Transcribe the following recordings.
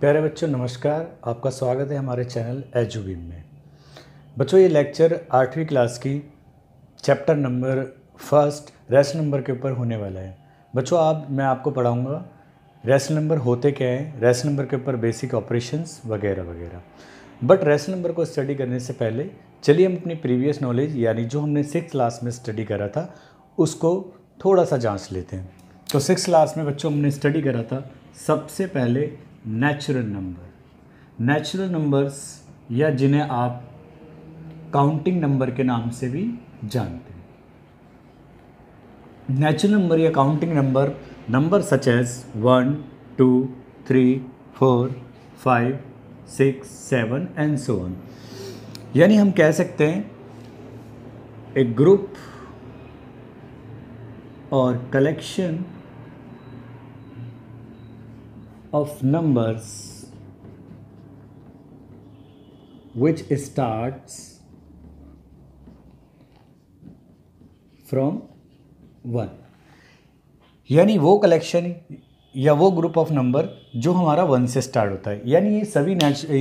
प्यारे बच्चों नमस्कार आपका स्वागत है हमारे चैनल एजुबीम में बच्चों ये लेक्चर आठवीं क्लास की chapter number first rational number के ऊपर होने वाला है बच्चों आप मैं आपको पढ़ाऊँगा रेस नंबर होते क्या हैं रेस नंबर के ऊपर बेसिक ऑपरेशंस वगैरह वगैरह बट रेस नंबर को स्टडी करने से पहले चलिए हम अपनी प्रीवियस नॉलेज यानी जो हमने सिक्स क्लास में स्टडी करा था उसको थोड़ा सा जाँच लेते हैं तो सिक्स क्लास में बच्चों हमने स्टडी करा था सबसे पहले नेचुरल नंबर नेचुरल नंबर्स या जिन्हें आप काउंटिंग नंबर के नाम से भी जानते हैं नेचुरल नंबर या counting number number such as one two three four five six seven and so on यानी हम कह सकते हैं एक ग्रुप और collection of numbers which starts from one यानी वो कलेक्शन या वो ग्रुप ऑफ नंबर जो हमारा वन से स्टार्ट होता है यानी ये सभी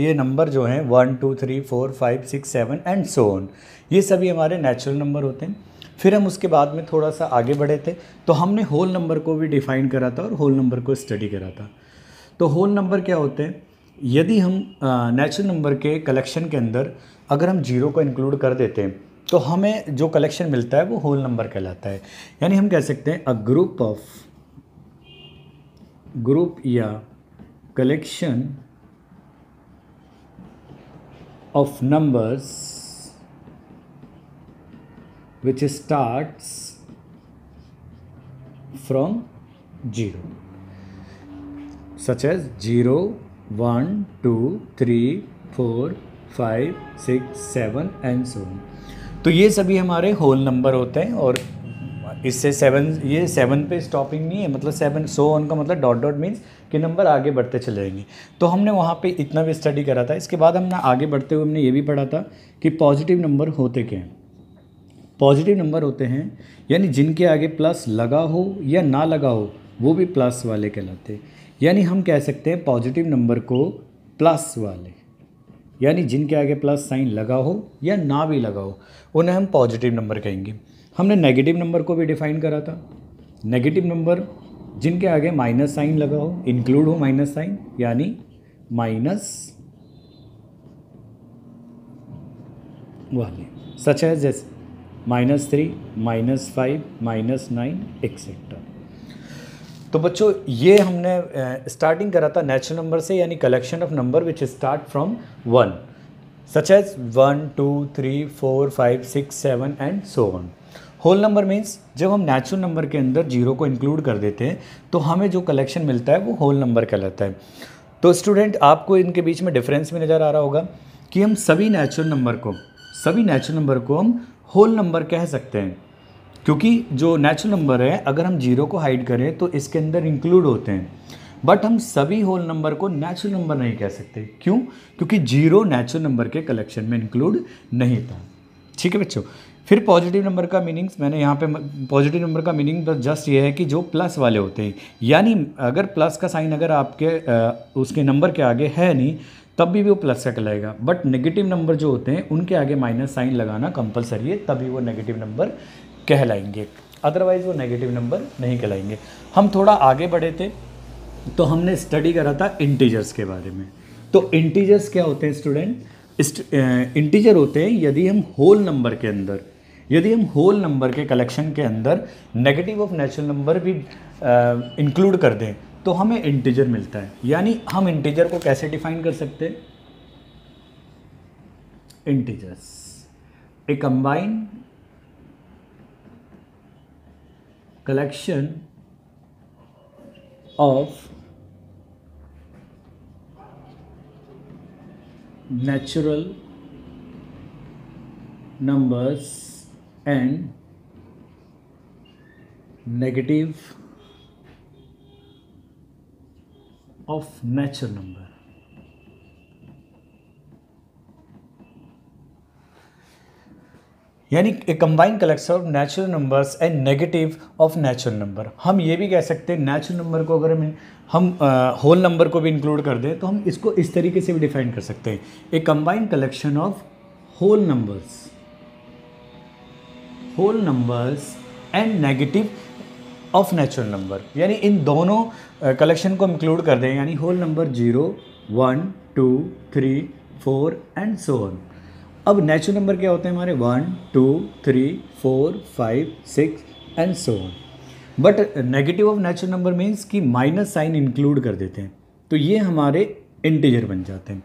ये नंबर जो हैं one two three four five six seven and so on ये सभी हमारे नेचुरल नंबर होते हैं फिर हम उसके बाद में थोड़ा सा आगे बढ़े थे तो हमने होल नंबर को भी डिफ़ाइन करा था और होल नंबर को स्टडी करा था तो होल नंबर क्या होते हैं यदि हम नेचुरल नंबर के कलेक्शन के अंदर अगर हम जीरो को इंक्लूड कर देते हैं तो हमें जो कलेक्शन मिलता है वो होल नंबर कहलाता है यानी हम कह सकते हैं अ ग्रुप ऑफ ग्रुप या collection of numbers which starts from zero such as zero one two three four five six seven and so तो ये सभी हमारे होल नंबर होते हैं और इससे सेवन ये सेवन पे स्टॉपिंग नहीं है मतलब सेवन सो वन का मतलब डॉट डॉट मीन्स कि नंबर आगे बढ़ते चले जाएंगे तो हमने वहाँ पे इतना भी स्टडी करा था इसके बाद हमने आगे बढ़ते हुए हमने ये भी पढ़ा था कि पॉजिटिव नंबर होते क्या हैं पॉजिटिव नंबर होते हैं यानी जिनके आगे प्लस लगा हो या ना लगा हो वो भी प्लस वाले कहलाते हैं यानी हम कह सकते हैं पॉजिटिव नंबर को प्लस वाले यानी जिनके आगे प्लस साइन लगा हो या ना भी लगा हो उन्हें हम पॉजिटिव नंबर कहेंगे हमने नेगेटिव नंबर को भी डिफ़ाइन करा था नेगेटिव नंबर जिनके आगे माइनस साइन लगा हो इंक्लूड हो माइनस साइन यानी माइनस वाले सच है जैसे minus three minus five minus nine etcetera तो बच्चों ये हमने स्टार्टिंग करा था नेचुरल नंबर से यानी collection of number which start from one such as one two three four five six seven and so one whole number means जब हम नेचुरल नंबर के अंदर जीरो को इंक्लूड कर देते हैं तो हमें जो कलेक्शन मिलता है वो होल नंबर कहलाता है तो स्टूडेंट आपको इनके बीच में डिफरेंस भी नज़र आ रहा होगा कि हम सभी नेचुरल नंबर को सभी नेचुरल नंबर को हम होल नंबर कह सकते हैं क्योंकि जो नेचुरल नंबर है अगर हम जीरो को हाइड करें तो इसके अंदर इंक्लूड होते हैं बट हम सभी होल नंबर को नेचुरल नंबर नहीं कह सकते क्यों क्योंकि जीरो नेचुरल नंबर के कलेक्शन में इंक्लूड नहीं था ठीक है बच्चों फिर पॉजिटिव नंबर का मीनिंग्स मैंने यहाँ पे पॉजिटिव नंबर का मीनिंग बस जस्ट ये है कि जो प्लस वाले होते हैं यानी अगर प्लस का साइन अगर आपके आ, उसके नंबर के आगे है नहीं तब भी वो प्लस का कहलाएगा बट नेगेटिव नंबर जो होते हैं उनके आगे माइनस साइन लगाना कंपलसरी है तभी वो नेगेटिव नंबर कहलाएंगे अदरवाइज़ वो नेगेटिव नंबर नहीं कहलाएंगे हम थोड़ा आगे बढ़े थे तो हमने स्टडी करा था इंटीजर्स के बारे में तो इंटीजर्स क्या होते हैं स्टूडेंट इंटीजर होते हैं यदि हम होल नंबर के अंदर यदि हम होल नंबर के कलेक्शन के अंदर नेगेटिव ऑफ नेचुरल नंबर भी इंक्लूड कर दें तो हमें इंटीजर मिलता है यानी हम इंटीजर को कैसे डिफाइन कर सकते हैं integers a combine collection of natural numbers and negative of natural number यानी a combined collection of natural numbers and negative of natural number हम ये भी कह सकते हैं नेचुरल नंबर को अगर हम हम होल नंबर को भी इंक्लूड कर दें तो हम इसको इस तरीके से भी डिफाइन कर सकते हैं a combined collection of whole numbers whole numbers and negative of natural number यानी इन दोनों कलेक्शन को इंक्लूड कर दें यानी whole number zero one two three four and so on अब नेचुरल नंबर क्या होते हैं हमारे one two three four five six and so on but negative of natural number means कि माइनस साइन इंक्लूड कर देते हैं तो ये हमारे इंटीजर बन जाते हैं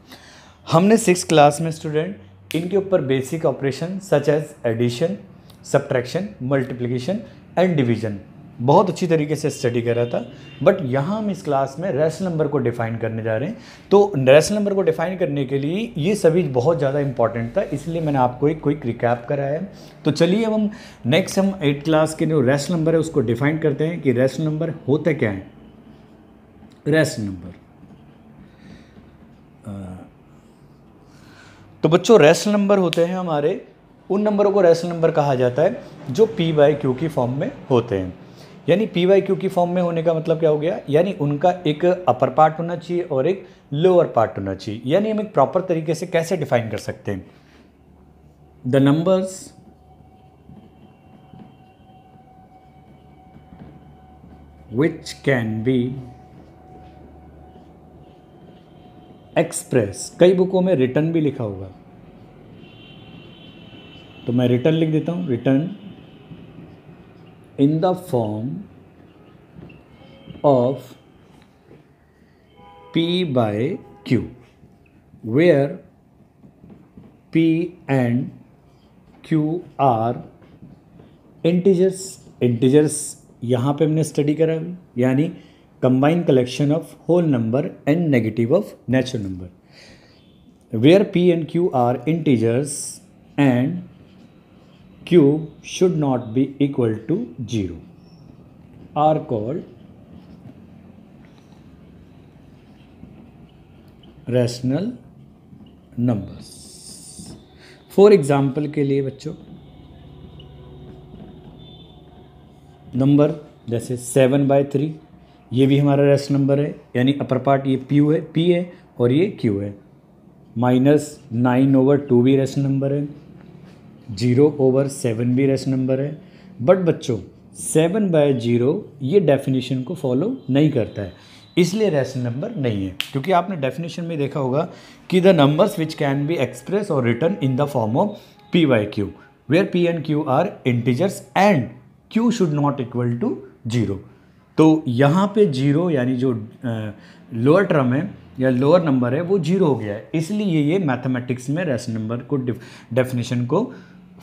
हमने सिक्स क्लास में स्टूडेंट इनके ऊपर basic operation such as addition subtraction multiplication and division बहुत अच्छी तरीके से स्टडी कर रहा था बट यहाँ हम इस क्लास में रेसल नंबर को डिफ़ाइन करने जा रहे हैं तो रेसल नंबर को डिफ़ाइन करने के लिए ये सभी बहुत ज़्यादा इंपॉर्टेंट था इसलिए मैंने आपको एक क्विक रिकैप कराया है तो चलिए अब हम नेक्स्ट हम एट क्लास के जो रेसल नंबर है उसको डिफ़ाइन करते हैं कि रेसल नंबर होता क्या है रेसल नंबर तो बच्चों रेसल नंबर होते हैं हमारे उन नंबरों को रेसल नंबर कहा जाता है जो पी बाय क्यू की फॉर्म में होते हैं यानी पी वाई क्यू की फॉर्म में होने का मतलब क्या हो गया यानी उनका एक अपर पार्ट होना चाहिए और एक लोअर पार्ट होना चाहिए यानी हम एक प्रॉपर तरीके से कैसे डिफाइन कर सकते हैं the numbers which can be express कई बुकों में रिटर्न भी लिखा होगा तो मैं रिटर्न लिख देता हूं written in the form of P by Q, where P and Q are integers integers यहाँ पे हमने स्टडी करा अभी यानी combined collection of whole number and negative of natural number where P and Q are integers and cube should not be equal to 0 are called rational numbers. For example के लिए बच्चों number जैसे seven by three ये भी हमारा rest number है यानी upper part ये पी है पी है और ये क्यू है माइनस नाइन ओवर टू भी रेस्ट नंबर है जीरो ओवर सेवन भी रेस नंबर है बट बच्चों सेवन बाय जीरो ये डेफिनेशन को फॉलो नहीं करता है इसलिए रेस नंबर नहीं है क्योंकि आपने डेफिनेशन में देखा होगा कि the numbers which can be express और written in the form of P Y Q where P and Q are integers and Q should not equal to zero तो यहाँ पे जीरो यानी जो लोअर टर्म है या लोअर नंबर है वो जीरो हो गया है इसलिए ये मैथमेटिक्स में रेस नंबर को डेफिनेशन को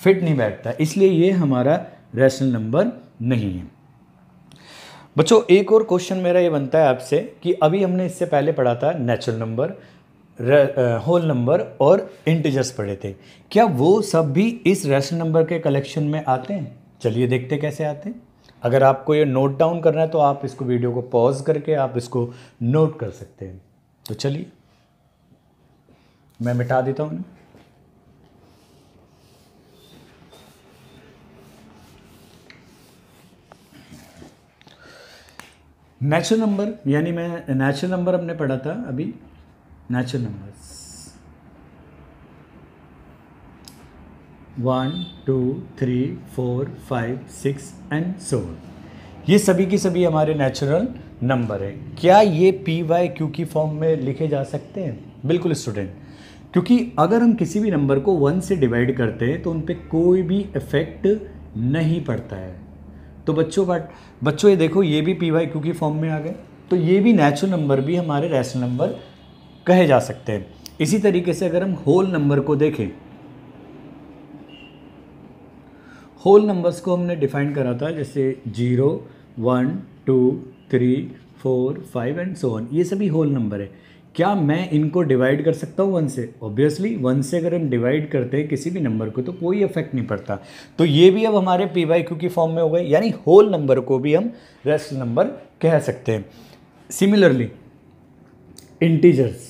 फिट नहीं बैठता इसलिए ये हमारा रैशनल नंबर नहीं है बच्चों एक और क्वेश्चन मेरा ये बनता है आपसे कि अभी हमने इससे पहले पढ़ा था नेचुरल नंबर होल नंबर और इंटीजर्स पढ़े थे क्या वो सब भी इस रैशनल नंबर के कलेक्शन में आते हैं चलिए देखते कैसे आते हैं अगर आपको ये नोट डाउन करना है तो आप इसको वीडियो को पॉज करके आप इसको नोट कर सकते हैं तो चलिए मैं मिटा देता हूँ नेचुरल नंबर यानी मैं नेचुरल नंबर हमने पढ़ा था अभी natural numbers one two three four five six and so ये सभी की सभी हमारे नेचुरल नंबर है क्या ये पी वाई क्यू की फॉर्म में लिखे जा सकते हैं बिल्कुल स्टूडेंट क्योंकि अगर हम किसी भी नंबर को वन से डिवाइड करते हैं तो उन पर कोई भी इफेक्ट नहीं पड़ता है तो बच्चों बट बच्चों ये देखो ये भी पी वाई क्यू की फॉर्म में आ गए तो ये भी नेचुरल नंबर भी हमारे रैशनल नंबर कहे जा सकते हैं इसी तरीके से अगर हम होल नंबर को देखें होल नंबर्स को हमने डिफाइन करा था जैसे zero one two three four five and so one ये सभी होल नंबर है क्या मैं इनको डिवाइड कर सकता हूँ वन से ऑब्वियसली वन से अगर हम डिवाइड करते हैं किसी भी नंबर को तो कोई इफेक्ट नहीं पड़ता तो ये भी अब हमारे पी वाई क्यू की फॉर्म में हो गए यानी होल नंबर को भी हम रेस्ट नंबर कह सकते हैं सिमिलरली इंटीजर्स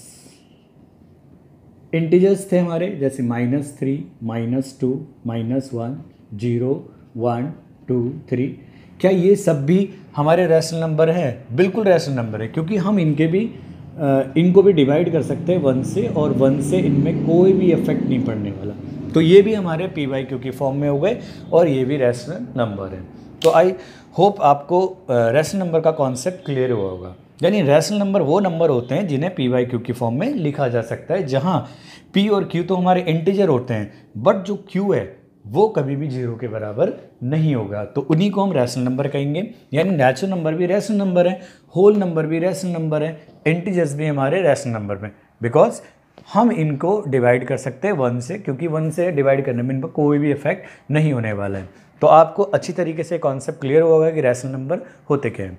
इंटीजर्स थे हमारे जैसे minus three minus two minus one zero one two three क्या ये सब भी हमारे रेशनल नंबर हैं बिल्कुल रेशनल नंबर है क्योंकि हम इनके भी इनको भी डिवाइड कर सकते हैं वन से और वन से इनमें कोई भी इफेक्ट नहीं पड़ने वाला तो ये भी हमारे पी वाई क्यू की फॉर्म में हो गए और ये भी रेशनल नंबर है तो आई होप आपको रेशनल नंबर का कॉन्सेप्ट क्लियर हुआ होगा यानी रेशनल नंबर वो नंबर होते हैं जिन्हें पी वाई क्यू की फॉर्म में लिखा जा सकता है जहाँ पी और क्यू तो हमारे इंटीजर होते हैं बट जो क्यू है वो कभी भी जीरो के बराबर नहीं होगा तो उन्हीं को हम रैशनल नंबर कहेंगे यानी नेचुरल नंबर भी रैशनल नंबर है होल नंबर भी रैशनल नंबर है एंटीजस भी हमारे रैशनल नंबर में बिकॉज हम इनको डिवाइड कर सकते हैं वन से क्योंकि वन से डिवाइड करने में इन पर कोई भी इफेक्ट नहीं होने वाला है तो आपको अच्छी तरीके से कॉन्सेप्ट क्लियर हुआ होगा कि रैशनल नंबर होते क्या हैं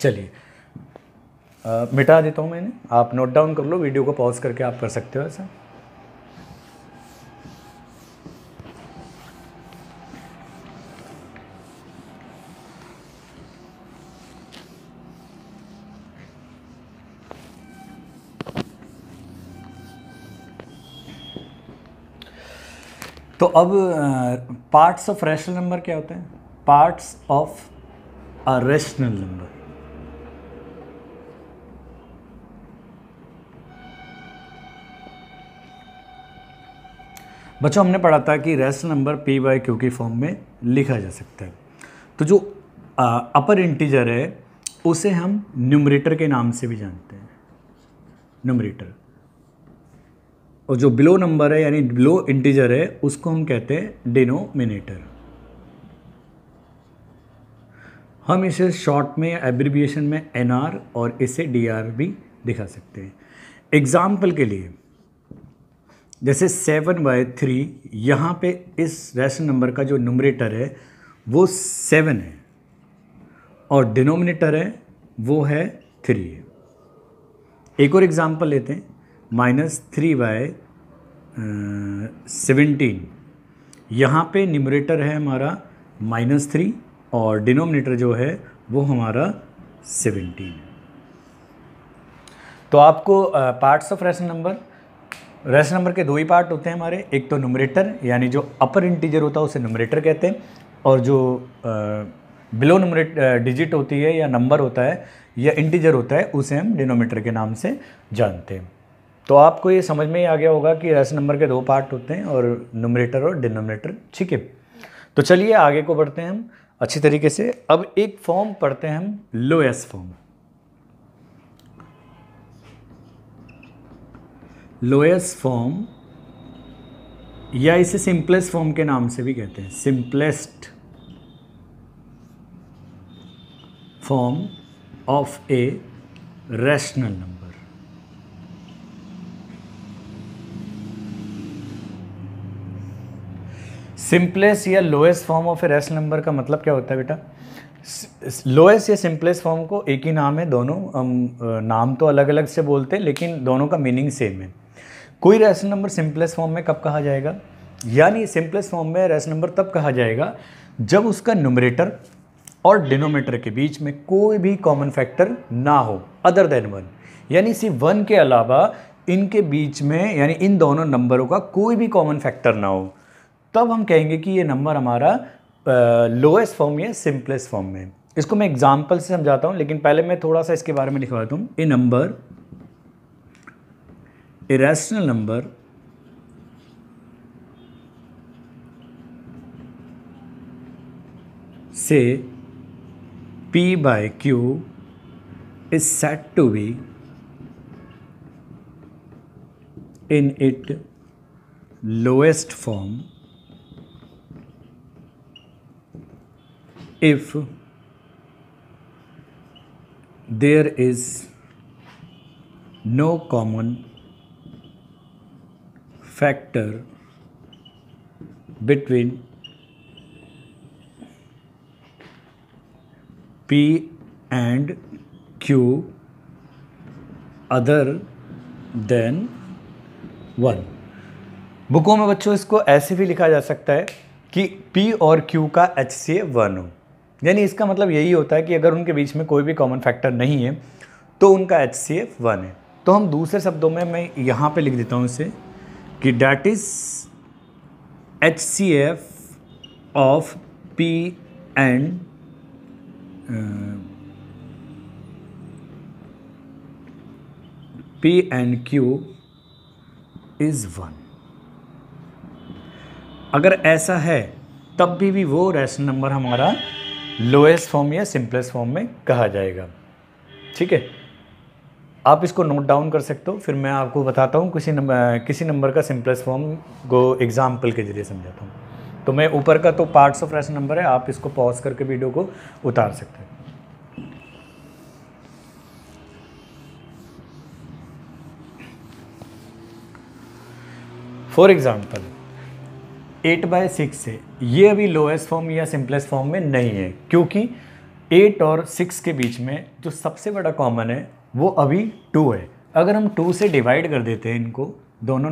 चलिए मिटा देता हूँ मैंने आप नोट डाउन कर लो वीडियो को पॉज करके आप कर सकते हो ऐसा तो अब पार्ट्स ऑफ रेशनल नंबर क्या होते हैं parts of a rational number बच्चों हमने पढ़ा था कि rational number P by Q की फॉर्म में लिखा जा सकता है तो जो अपर इंटीजर है उसे हम न्यूमरेटर के नाम से भी जानते हैं न्यूमरेटर और जो बिलो नंबर है यानी बिलो इंटीजर है उसको हम कहते हैं डिनोमिनेटर हम इसे शॉर्ट में एब्रिविएशन में एन और इसे डी भी दिखा सकते हैं एग्ज़ाम्पल के लिए जैसे सेवन बाय थ्री यहाँ पे इस रेशन नंबर का जो नोमरेटर है वो सेवन है और डिनोमिनेटर है वो है थ्री एक और एग्ज़ाम्पल लेते हैं माइनस थ्री बाय सेवेंटीन यहाँ पे निमरेटर है हमारा माइनस थ्री और डिनोमिनेटर जो है वो हमारा सेवेंटीन तो आपको parts of rational number rational number के दो ही पार्ट होते हैं हमारे एक तो नुमरेटर यानी जो अपर इंटीजर होता है उसे नुमरेटर कहते हैं और जो बिलो नंबर डिजिट होती है या नंबर होता है या इंटीजर होता है उसे हम डिनोमीटर के नाम से जानते हैं तो आपको ये समझ में ही आ गया होगा कि रस नंबर के दो पार्ट होते हैं और नोमरेटर और डिनोमिनेटर ठीक है तो चलिए आगे को बढ़ते हैं हम अच्छी तरीके से अब एक फॉर्म पढ़ते हैं हम लोएस फॉर्म लोएस फॉर्म या इसे सिंपलेस्ट फॉर्म के नाम से भी कहते हैं simplest form of a rational number simplest या lowest form of a rational number का मतलब क्या होता है बेटा लोएस्ट या सिंपलेस्ट फॉर्म को एक ही नाम है दोनों नाम तो अलग अलग से बोलते हैं लेकिन दोनों का मीनिंग सेम है कोई रेस नंबर सिंपलेस्ट फॉर्म में कब कहा जाएगा यानी सिंपलेस्ट फॉर्म में रेस नंबर तब कहा जाएगा जब उसका नुमरेटर और डिनोमेटर के बीच में कोई भी कॉमन फैक्टर ना हो अदर देन वन यानी सी वन के अलावा इनके बीच में यानी इन दोनों नंबरों का कोई भी कॉमन फैक्टर ना हो तब हम कहेंगे कि ये नंबर हमारा लोएस्ट फॉर्म या सिंपलेस्ट फॉर्म में इसको मैं एग्जाम्पल से समझाता हूँ लेकिन पहले मैं थोड़ा सा इसके बारे में लिखवाता हूँ ए नंबर irrational नंबर से p by q is said to be in its lowest form if there is no common factor between P and Q other than one बुकों में बच्चों इसको ऐसे भी लिखा जा सकता है कि P और Q का एच सी ए वन हो यानी इसका मतलब यही होता है कि अगर उनके बीच में कोई भी कॉमन फैक्टर नहीं है तो उनका एच सी एफ वन है तो हम दूसरे शब्दों में मैं यहाँ पे लिख देता हूँ इसे कि that is H C F of P and P and Q is one अगर ऐसा है तब भी, भी वो रेशन नंबर हमारा लोएस्ट फॉर्म या सिंपलेस्ट फॉर्म में कहा जाएगा ठीक है आप इसको नोट डाउन कर सकते हो फिर मैं आपको बताता हूँ किसी नंबर किसी नंबर का सिंपलेस्ट फॉर्म को एग्जाम्पल के जरिए समझाता हूँ तो मैं ऊपर का तो पार्ट्स ऑफ रेशन नंबर है आप इसको पॉज करके वीडियो को उतार सकते हैं for example eight by six है ये अभी लोएस्ट फॉर्म या सिंपलेस्ट फॉर्म में नहीं है क्योंकि एट और सिक्स के बीच में जो सबसे बड़ा कॉमन है वो अभी टू है अगर हम टू से डिवाइड कर देते हैं इनको दोनों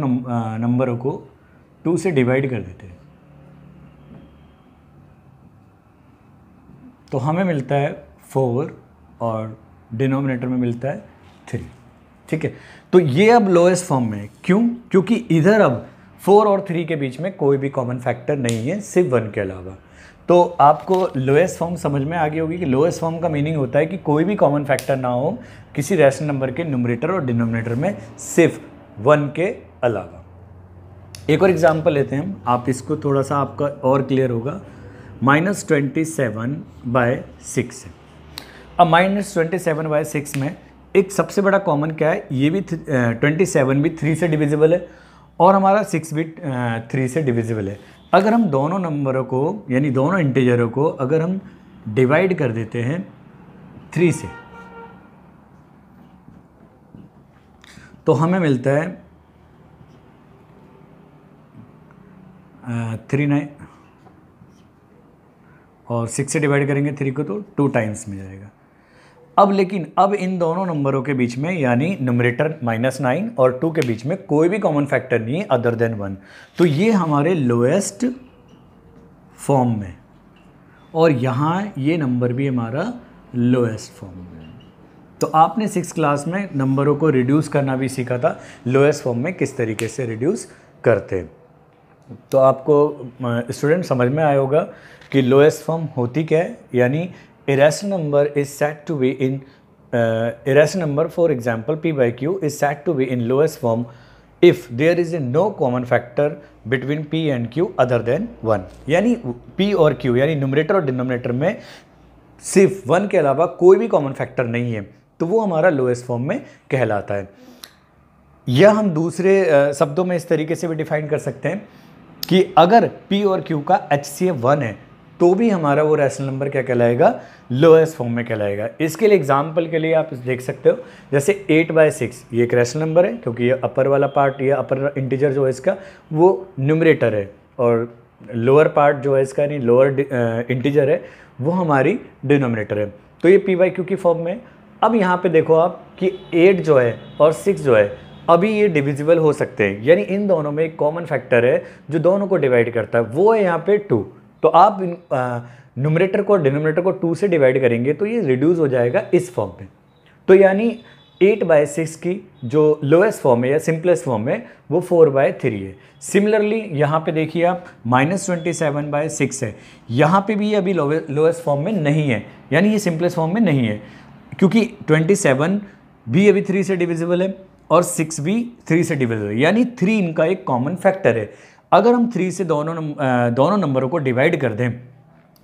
नंबरों को टू से डिवाइड कर देते हैं तो हमें मिलता है फोर और डिनोमिनेटर में मिलता है थ्री ठीक है तो ये अब लोएस्ट फॉर्म में क्यों क्योंकि इधर अब फोर और थ्री के बीच में कोई भी कॉमन फैक्टर नहीं है सिर्फ वन के अलावा तो आपको लोएस्ट फॉर्म समझ में आ गई होगी कि लोएस्ट फॉर्म का मीनिंग होता है कि कोई भी कॉमन फैक्टर ना हो किसी रैशनल नंबर के न्यूमरेटर और डिनोमिनेटर में सिर्फ वन के अलावा एक और एग्जाम्पल लेते हैं हम आप इसको थोड़ा सा आपका और क्लियर होगा minus twenty seven by six है अब minus twenty seven by six में एक सबसे बड़ा कॉमन क्या है ये भी ट्वेंटी सेवन भी थ्री से डिविजिबल है और हमारा सिक्स बिट थ्री से डिविजिबल है अगर हम दोनों नंबरों को यानी दोनों इंटीजरों को अगर हम डिवाइड कर देते हैं थ्री से तो हमें मिलता है थ्री नाइन और सिक्स से डिवाइड करेंगे थ्री को तो टू टाइम्स मिल जाएगा अब लेकिन अब इन दोनों नंबरों के बीच में यानी नमरेटर माइनस नाइन और टू के बीच में कोई भी कॉमन फैक्टर नहीं है अदर देन वन तो ये हमारे लोएस्ट फॉर्म में और यहाँ ये नंबर भी हमारा लोएस्ट फॉर्म में तो आपने सिक्स क्लास में नंबरों को रिड्यूस करना भी सीखा था लोएस्ट फॉर्म में किस तरीके से रिड्यूस करते तो आपको स्टूडेंट समझ में आया होगा कि लोएस्ट फॉर्म होती क्या है यानी irrational number is said to be in uh, irrational number for example p by q is said to be in lowest form if there is a no common factor between p and q other than 1 यानी p और q यानी numerator और denominator में सिर्फ 1 के अलावा कोई भी कॉमन फैक्टर नहीं है तो वो हमारा लोएस्ट फॉर्म में कहलाता है यह हम दूसरे शब्दों में इस तरीके से भी डिफाइन कर सकते हैं कि अगर p और q का एच सी वन है तो भी हमारा वो रैशनल नंबर क्या कहलाएगा लोएस्ट फॉर्म में कहलाएगा इसके लिए एग्जाम्पल के लिए आप देख सकते हो जैसे एट बाय सिक्स ये एक रेशनल नंबर है क्योंकि ये अपर वाला पार्ट या अपर इंटीजर जो है इसका वो न्यूमरेटर है और लोअर पार्ट जो है इसका यानी लोअर इंटीजर है वो हमारी डिनोमिनेटर है तो ये पी वाई क्यू की फॉर्म में अब यहाँ पे देखो आप कि एट जो है और सिक्स जो है अभी ये डिविजिबल हो सकते हैं यानी इन दोनों में एक कॉमन फैक्टर है जो दोनों को डिवाइड करता है वो है यहाँ पे टू तो आप नोमरेटर को डिनोमिनेटर को टू से डिवाइड करेंगे तो ये रिड्यूस हो जाएगा इस फॉर्म में तो यानी एट बाय सिक्स की जो लोएस्ट फॉर्म है या सिंपलेस्ट फॉर्म है वो फोर बाय थ्री है सिमिलरली यहाँ पे देखिए आप minus twenty seven by six है यहाँ पे भी ये अभी लोएस्ट फॉर्म में नहीं है यानी ये सिंपलेस्ट फॉर्म में नहीं है क्योंकि ट्वेंटी सेवन भी अभी थ्री से डिविजिबल है और सिक्स भी थ्री से डिविजिबल है यानी थ्री इनका एक कॉमन फैक्टर है अगर हम थ्री से दोनों दोनों नंबरों को डिवाइड कर दें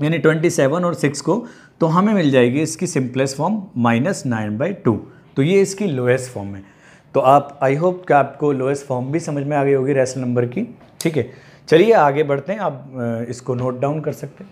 यानी ट्वेंटी सेवन और सिक्स को तो हमें मिल जाएगी इसकी simplest form minus nine by two तो ये इसकी लोएस्ट फॉर्म है तो आप आई होप कि आपको लोएस्ट फॉर्म भी समझ में आ गई होगी रेसल नंबर की ठीक है चलिए आगे बढ़ते हैं आप इसको नोट डाउन कर सकते हैं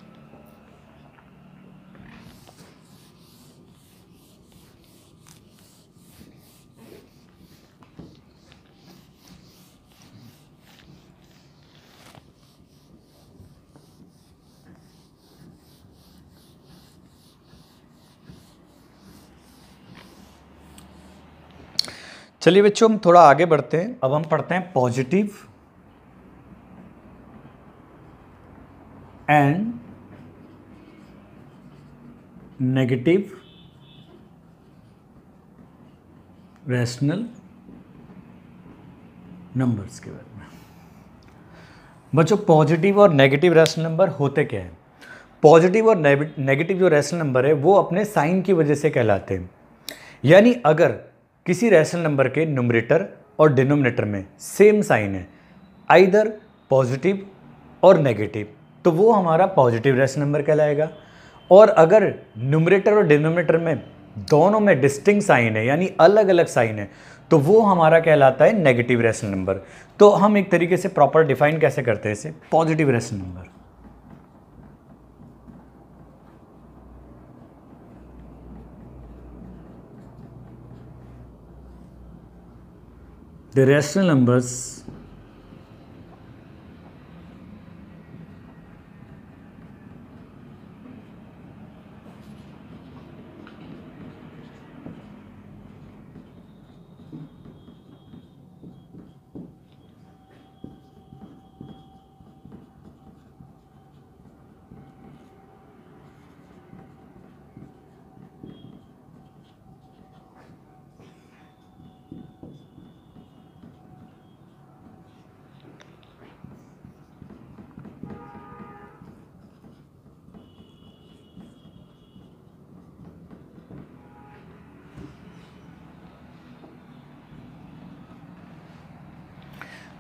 चलिए बच्चों हम थोड़ा आगे बढ़ते हैं अब हम पढ़ते हैं positive and negative rational numbers के बारे में बच्चों पॉजिटिव और नेगेटिव रैशनल नंबर होते क्या हैं पॉजिटिव और नेगेटिव जो रैशनल नंबर है वो अपने साइन की वजह से कहलाते हैं यानी अगर किसी रैशनल नंबर के नोमरेटर और डिनोमिनेटर में सेम साइन है आइदर पॉजिटिव और नेगेटिव तो वो हमारा पॉजिटिव रैशनल नंबर कहलाएगा और अगर नुमरेटर और डिनोमिनेटर में दोनों में डिस्टिंग साइन है यानी अलग अलग साइन है तो वो हमारा कहलाता है नेगेटिव रेशनल नंबर तो हम एक तरीके से प्रॉपर डिफाइन कैसे करते हैं इसे positive rational number the rational numbers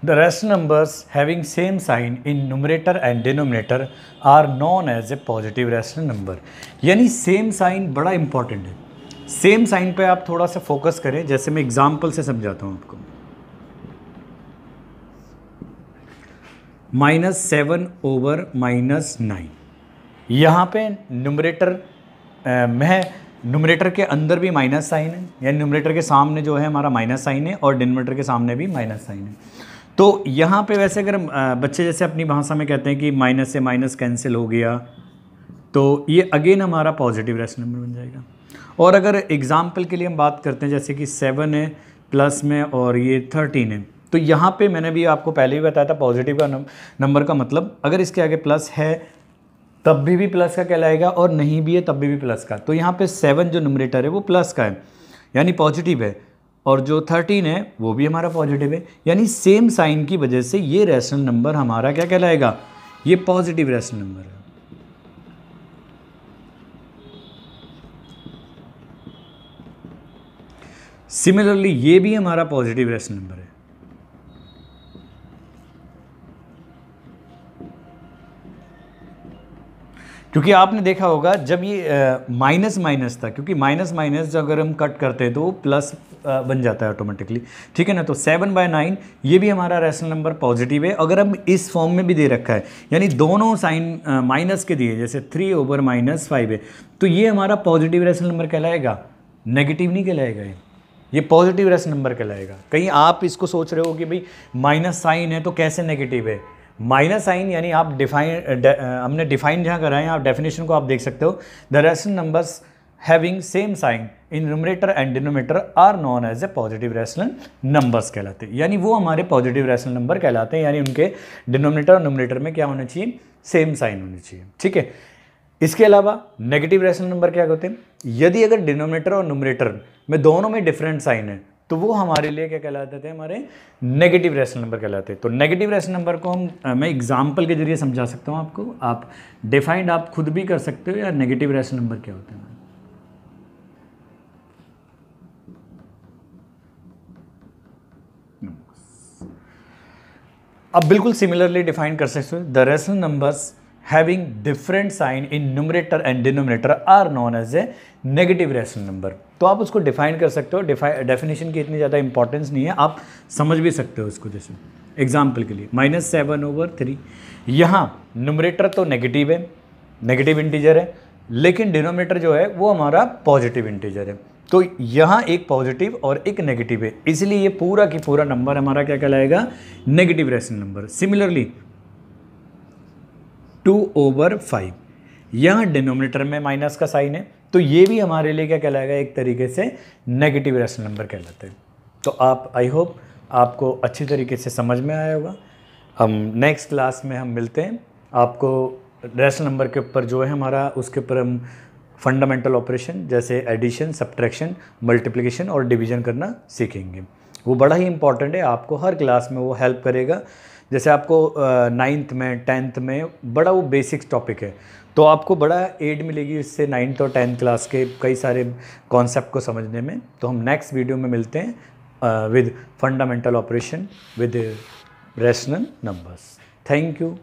The rational numbers having same sign in numerator and denominator are known as a positive rational number. यानी same sign बड़ा important है सेम साइन पे आप थोड़ा सा फोकस करें जैसे मैं एग्जाम्पल से समझाता हूँ आपको minus seven over minus nine यहाँ पे नुमरेटर में नुमरेटर के अंदर भी माइनस साइन है यानी नुमरेटर के सामने जो है हमारा माइनस साइन है और डिनोमेटर के सामने भी माइनस साइन है तो यहाँ पे वैसे अगर बच्चे जैसे अपनी भाषा में कहते हैं कि माइनस से माइनस कैंसिल हो गया तो ये अगेन हमारा पॉजिटिव रेस्ट नंबर बन जाएगा और अगर एग्ज़ाम्पल के लिए हम बात करते हैं जैसे कि सेवन है प्लस में और ये थर्टीन है तो यहाँ पे मैंने भी आपको पहले ही बताया था पॉजिटिव का नंबर का मतलब अगर इसके आगे प्लस है तब भी भी प्लस का कहलाएगा और नहीं भी है तब भी भी प्लस का तो यहाँ पे सेवन जो नंबरेटर है वो प्लस का है यानी पॉजिटिव है और जो थर्टीन है वो भी हमारा पॉजिटिव है यानी सेम साइन की वजह से ये रेशनल नंबर हमारा क्या कहलाएगा ये पॉजिटिव रेशनल नंबर है सिमिलरली ये भी हमारा पॉजिटिव रेशनल नंबर है क्योंकि आपने देखा होगा जब ये माइनस माइनस था क्योंकि माइनस माइनस अगर हम कट करते हैं तो प्लस बन जाता है ऑटोमेटिकली ठीक है ना तो सेवन बाय नाइन ये भी हमारा रैशनल नंबर पॉजिटिव है अगर हम इस फॉर्म में भी दे रखा है यानी दोनों साइन माइनस के दिए जैसे थ्री ओवर माइनस फाइव है तो ये हमारा पॉजिटिव रैशनल नंबर कहलाएगा नेगेटिव नहीं कहलाएगा ये ये पॉजिटिव रैशनल नंबर कहलाएगा कहीं आप इसको सोच रहे हो कि भाई माइनस साइन है तो कैसे नेगेटिव है माइनस साइन यानी आप डिफाइन हमने डिफाइन जहाँ कराएं आप डेफिनेशन को आप देख सकते हो the rational numbers having same sign in numerator and denominator are known as a positive rational numbers कहलाते हैं यानी वो हमारे पॉजिटिव रैशनल नंबर कहलाते हैं यानी उनके डिनोमिनेटर और numerator में क्या होना चाहिए सेम साइन होनी चाहिए ठीक है इसके अलावा नेगेटिव रैशनल नंबर क्या होते हैं यदि अगर डिनोमिनेटर और न्यूमरेटर में दोनों में डिफरेंट साइन है तो वो हमारे लिए क्या कहलाते थे हमारे नेगेटिव रैशनल नंबर कहलाते हैं तो नेगेटिव रैशनल नंबर को हम मैं एग्जाम्पल के जरिए समझा सकता हूँ आपको आप डिफाइंड आप खुद भी कर सकते हो या नेगेटिव रैशनल नंबर क्या होते हैं अब बिल्कुल सिमिलरली डिफाइन कर सकते हो the rational numbers having different sign in numerator and denominator are known as a negative rational number तो आप उसको डिफाइन कर सकते हो डेफिनेशन की इतनी ज़्यादा इंपॉर्टेंस नहीं है आप समझ भी सकते हो उसको जैसे एग्जाम्पल के लिए माइनस सेवन ओवर थ्री यहाँ नुमरेटर तो नेगेटिव है नेगेटिव इंटीजर है लेकिन डिनोमेटर जो है वो हमारा पॉजिटिव इंटीजर है तो यहाँ एक पॉजिटिव और एक नेगेटिव है इसलिए ये पूरा की पूरा नंबर हमारा क्या कहलाएगा negative rational number similarly two over five यहाँ डिनोमिनेटर में माइनस का साइन है तो ये भी हमारे लिए क्या कहलाएगा एक तरीके से नेगेटिव रेशनल नंबर कहलाते हैं तो आप आई होप आपको अच्छी तरीके से समझ में आया होगा हम नेक्स्ट क्लास में हम मिलते हैं आपको रेशनल नंबर के ऊपर जो है हमारा उसके ऊपर हम फंडामेंटल ऑपरेशन जैसे एडिशन सब्ट्रैक्शन मल्टीप्लिकेशन और डिवीजन करना सीखेंगे वो बड़ा ही इंपॉर्टेंट है आपको हर क्लास में वो हेल्प करेगा जैसे आपको नाइन्थ में टेंथ में बड़ा वो बेसिक्स टॉपिक है तो आपको बड़ा एड मिलेगी इससे नाइन्थ और टेंथ क्लास के कई सारे कॉन्सेप्ट को समझने में तो हम नेक्स्ट वीडियो में मिलते हैं with fundamental operation with rational numbers thank you